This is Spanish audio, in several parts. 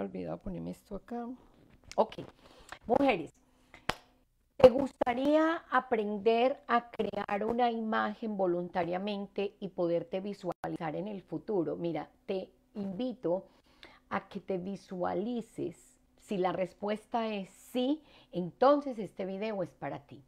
olvidado ponerme esto acá. Ok, mujeres, ¿te gustaría aprender a crear una imagen voluntariamente y poderte visualizar en el futuro? Mira, te invito a que te visualices. Si la respuesta es sí, entonces este video es para ti.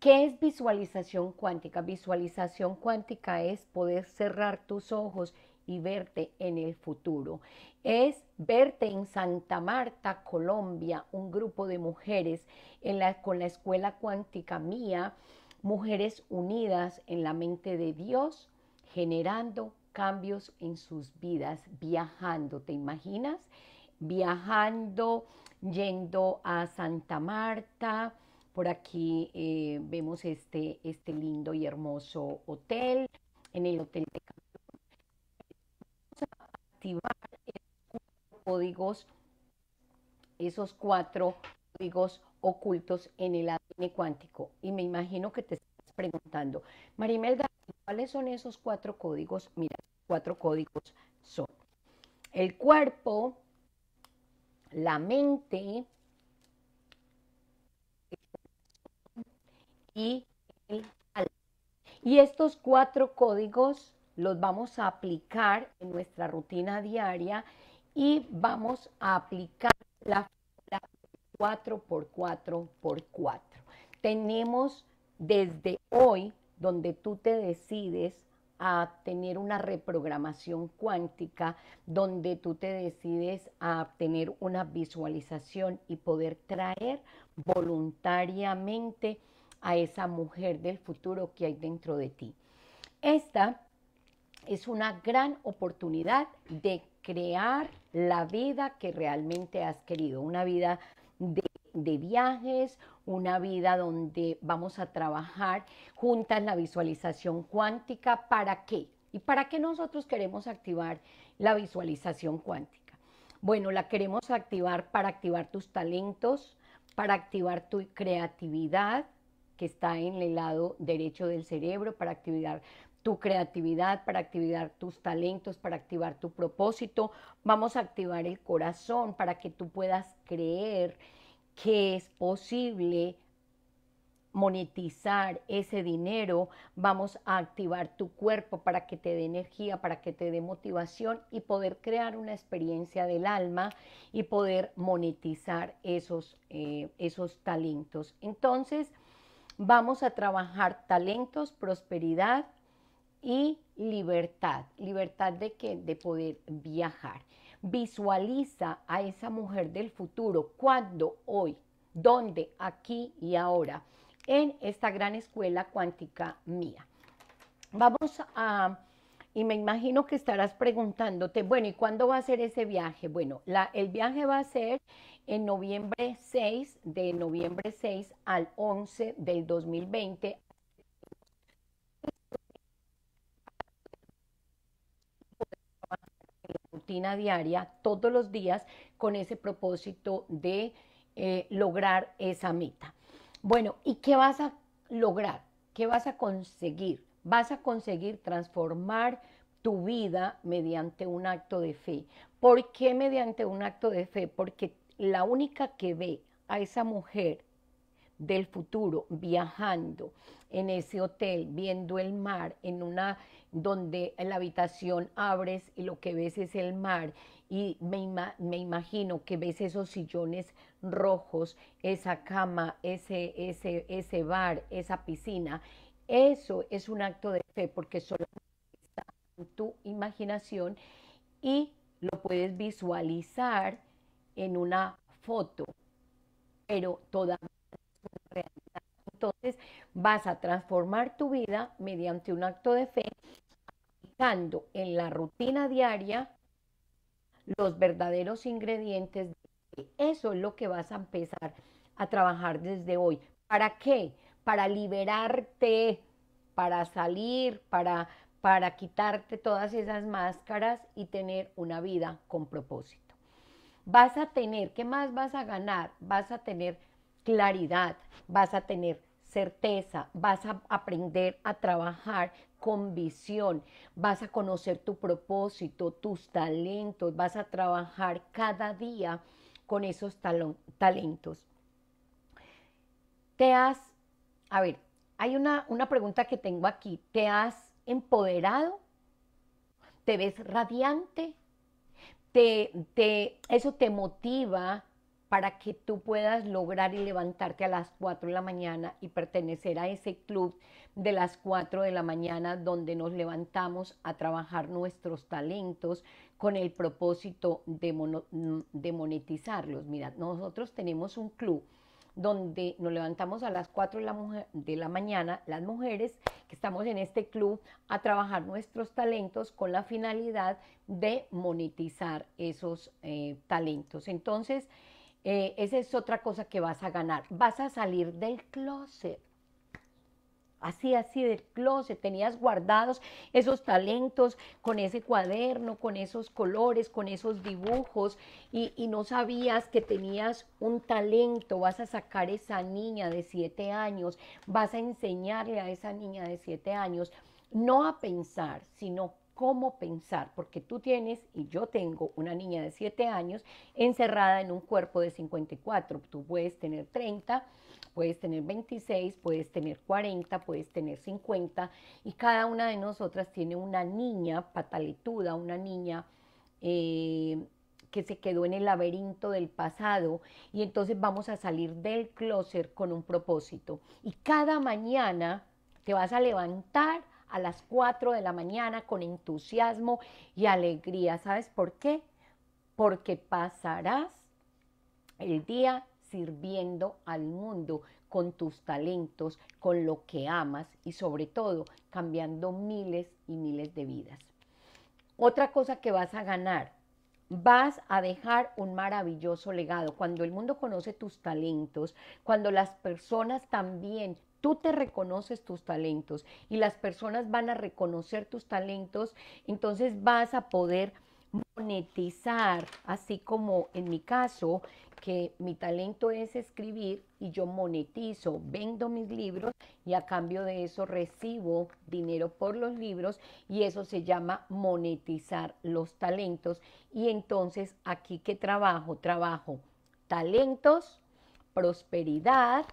¿Qué es visualización cuántica? Visualización cuántica es poder cerrar tus ojos y verte en el futuro. Es verte en Santa Marta, Colombia, un grupo de mujeres en la, con la escuela cuántica mía, mujeres unidas en la mente de Dios, generando cambios en sus vidas, viajando, ¿te imaginas? Viajando, yendo a Santa Marta, por aquí eh, vemos este, este lindo y hermoso hotel, en el hotel de esos códigos, esos cuatro códigos ocultos en el ADN cuántico. Y me imagino que te estás preguntando, Marimelda, ¿cuáles son esos cuatro códigos? Mira, cuatro códigos son el cuerpo, la mente y el alma. Y estos cuatro códigos los vamos a aplicar en nuestra rutina diaria y vamos a aplicar la, fórmula 4x4x4. Tenemos desde hoy donde tú te decides a tener una reprogramación cuántica, donde tú te decides a tener una visualización y poder traer voluntariamente a esa mujer del futuro que hay dentro de ti. Esta es una gran oportunidad de crear la vida que realmente has querido, una vida de, viajes, una vida donde vamos a trabajar juntas la visualización cuántica. ¿Para qué? ¿Y para qué nosotros queremos activar la visualización cuántica? Bueno, la queremos activar para activar tus talentos, para activar tu creatividad, que está en el lado derecho del cerebro para activar tu creatividad, para activar tus talentos, para activar tu propósito. Vamos a activar el corazón para que tú puedas creer que es posible monetizar ese dinero, vamos a activar tu cuerpo para que te dé energía, para que te dé motivación y poder crear una experiencia del alma y poder monetizar esos, eh, esos talentos. Entonces, vamos a trabajar talentos, prosperidad, y libertad. ¿Libertad de qué? De poder viajar. Visualiza a esa mujer del futuro. cuando Hoy. ¿Dónde? Aquí y ahora. En esta gran escuela cuántica mía. Vamos a... Y me imagino que estarás preguntándote, bueno, ¿y cuándo va a ser ese viaje? Bueno, la, el viaje va a ser en noviembre 6, de noviembre 6 al 11 del 2020 diaria todos los días con ese propósito de eh, lograr esa meta. Bueno, ¿y qué vas a lograr? ¿Qué vas a conseguir? Vas a conseguir transformar tu vida mediante un acto de fe. ¿Por qué mediante un acto de fe? Porque la única que ve a esa mujer del futuro, viajando en ese hotel, viendo el mar, en una donde en la habitación abres y lo que ves es el mar. Y me, me imagino que ves esos sillones rojos, esa cama, ese, ese, ese bar, esa piscina. Eso es un acto de fe porque solo está en tu imaginación y lo puedes visualizar en una foto, pero todavía entonces vas a transformar tu vida mediante un acto de fe, aplicando en la rutina diaria los verdaderos ingredientes. De Eso es lo que vas a empezar a trabajar desde hoy. ¿Para qué? Para liberarte, para salir, para, para quitarte todas esas máscaras y tener una vida con propósito. Vas a tener, ¿qué más vas a ganar? Vas a tener claridad, vas a tener vas a aprender a trabajar con visión, vas a conocer tu propósito, tus talentos, vas a trabajar cada día con esos talentos. Te has, a ver, hay una, una pregunta que tengo aquí, ¿te has empoderado? ¿Te ves radiante? Te, te, eso te motiva para que tú puedas lograr y levantarte a las 4 de la mañana y pertenecer a ese club de las 4 de la mañana donde nos levantamos a trabajar nuestros talentos con el propósito de, mm, monetizarlos. Mira, nosotros tenemos un club donde nos levantamos a las 4 de la, de la, mañana, las mujeres que estamos en este club, a trabajar nuestros talentos con la finalidad de monetizar esos eh, talentos. Entonces, eh, esa es otra cosa que vas a ganar. Vas a salir del closet. Así, así del closet. Tenías guardados esos talentos con ese cuaderno, con esos colores, con esos dibujos y, y no sabías que tenías un talento. Vas a sacar esa niña de siete años. Vas a enseñarle a esa niña de siete años no a pensar, sino cómo pensar, porque tú tienes y yo tengo una niña de 7 años encerrada en un cuerpo de 54. Tú puedes tener 30, puedes tener 26, puedes tener 40, puedes tener 50 y cada una de nosotras tiene una niña pataletuda, una niña... Eh, que se quedó en el laberinto del pasado y entonces vamos a salir del closer con un propósito. Y cada mañana te vas a levantar a las 4 de la mañana con entusiasmo y alegría. ¿Sabes por qué? Porque pasarás el día sirviendo al mundo con tus talentos, con lo que amas y sobre todo cambiando miles y miles de vidas. Otra cosa que vas a ganar, vas a dejar un maravilloso legado. Cuando el mundo conoce tus talentos, cuando las personas también tú te reconoces tus talentos y las personas van a reconocer tus talentos, entonces vas a poder monetizar, así como en mi caso, que mi talento es escribir y yo monetizo, vendo mis libros y a cambio de eso recibo dinero por los libros y eso se llama monetizar los talentos. Y entonces aquí que trabajo, trabajo talentos, prosperidad,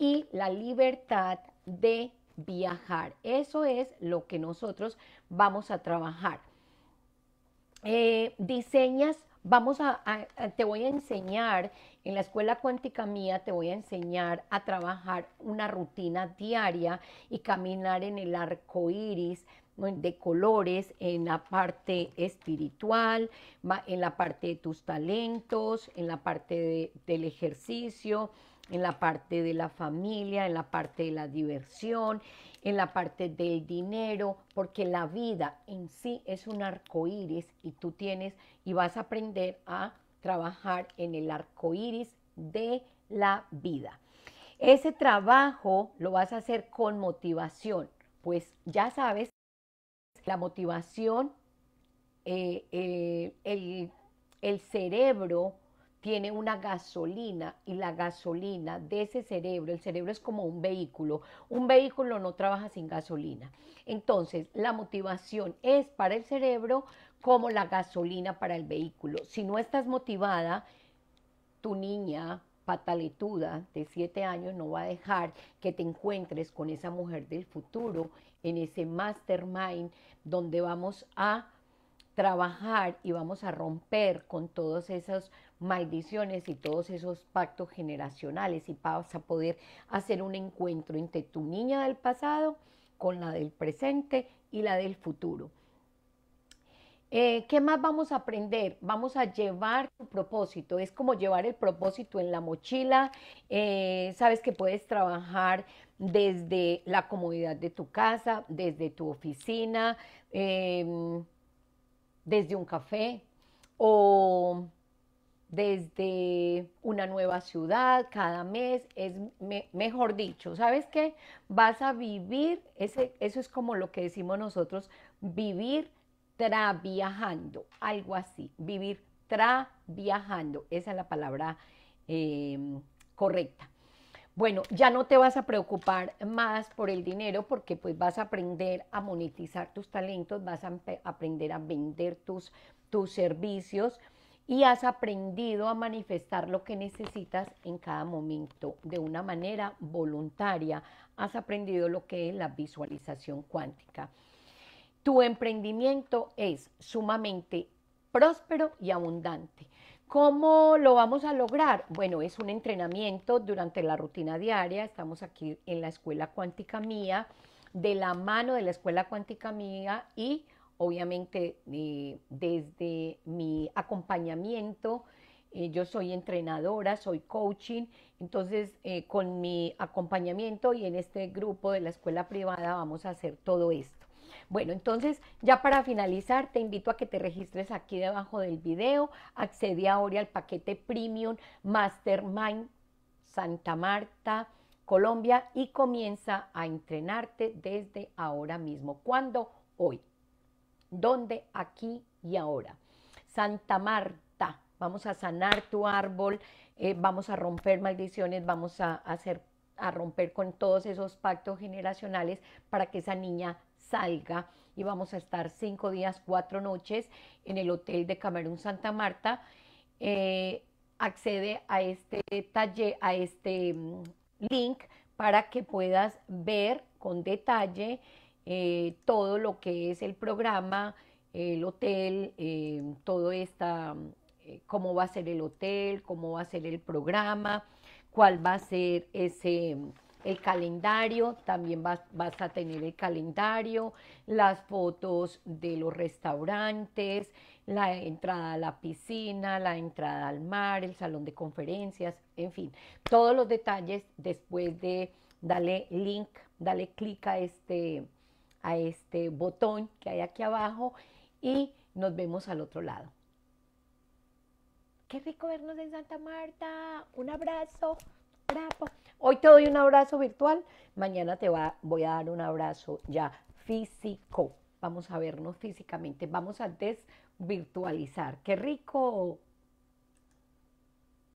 y la libertad de viajar. Eso es lo que nosotros vamos a trabajar. Eh, diseñas, vamos a, te voy a enseñar, en la escuela cuántica mía te voy a enseñar a trabajar una rutina diaria y caminar en el arco iris de colores en la parte espiritual, en la parte de tus talentos, en la parte del ejercicio, en la parte de la familia, en la parte de la diversión, en la parte del dinero, porque la vida en sí es un arco iris y tú tienes y vas a aprender a trabajar en el arco iris de la vida. Ese trabajo lo vas a hacer con motivación, pues ya sabes, la motivación, eh, eh, el cerebro tiene una gasolina y la gasolina de ese cerebro, el cerebro es como un vehículo, un vehículo no trabaja sin gasolina. Entonces, la motivación es para el cerebro como la gasolina para el vehículo. Si no estás motivada, tu niña pataletuda de 7 años no va a dejar que te encuentres con esa mujer del futuro en ese mastermind donde vamos a trabajar y vamos a romper con todas esas maldiciones y todos esos pactos generacionales y vas a poder hacer un encuentro entre tu niña del pasado con la del presente y la del futuro. Eh, ¿Qué más vamos a aprender? Vamos a llevar tu propósito. Es como llevar el propósito en la mochila. Eh, sabes que puedes trabajar desde la comodidad de tu casa, desde tu oficina. Em, desde un café o desde una nueva ciudad cada mes, es mejor dicho, ¿sabes qué? Vas a vivir, ese, eso es como lo que decimos nosotros, vivir tra algo así, vivir tra viajando, esa es la palabra eh, correcta. Bueno, ya no te vas a preocupar más por el dinero porque pues vas a aprender a monetizar tus talentos, vas a aprender a vender tus, tus servicios y has aprendido a manifestar lo que necesitas en cada momento de una manera voluntaria. Has aprendido lo que es la visualización cuántica. Tu emprendimiento es sumamente próspero y abundante. ¿Cómo lo vamos a lograr? Bueno, es un entrenamiento durante la rutina diaria. Estamos aquí en la Escuela Cuántica Mía, de la mano de la Escuela Cuántica Mía y obviamente eh, desde mi acompañamiento. Eh, yo soy entrenadora, soy coaching, entonces eh, con mi acompañamiento y en este grupo de la escuela privada vamos a hacer todo esto. Bueno, entonces ya para finalizar te invito a que te registres aquí debajo del video, accede ahora al paquete premium Mastermind Santa Marta. Colombia y comienza a entrenarte desde ahora mismo. ¿Cuándo? Hoy. ¿Dónde? Aquí y ahora. Santa Marta, vamos a sanar tu árbol, eh, vamos a romper maldiciones, vamos a, a hacer a romper con todos esos pactos generacionales para que esa niña salga y vamos a estar cinco días, cuatro noches en el hotel de Camerún Santa Marta. Eh, accede a este taller, a este mm, link para que puedas ver con detalle eh, todo lo que es el programa, el hotel, eh, todo esta, mm, cómo va a ser el hotel, cómo va a ser el programa, cuál va a ser ese, el calendario, también vas, a tener el calendario, las fotos de los restaurantes, la entrada a la piscina, la entrada al mar, el salón de conferencias, en fin, todos los detalles después de darle link, dale clic a este, a este botón que hay aquí abajo y nos vemos al otro lado qué rico vernos en Santa Marta, un abrazo. Bravo. Hoy te doy un abrazo virtual, mañana te va, voy a dar un abrazo ya físico. Vamos a vernos físicamente, vamos a virtualizar. Qué rico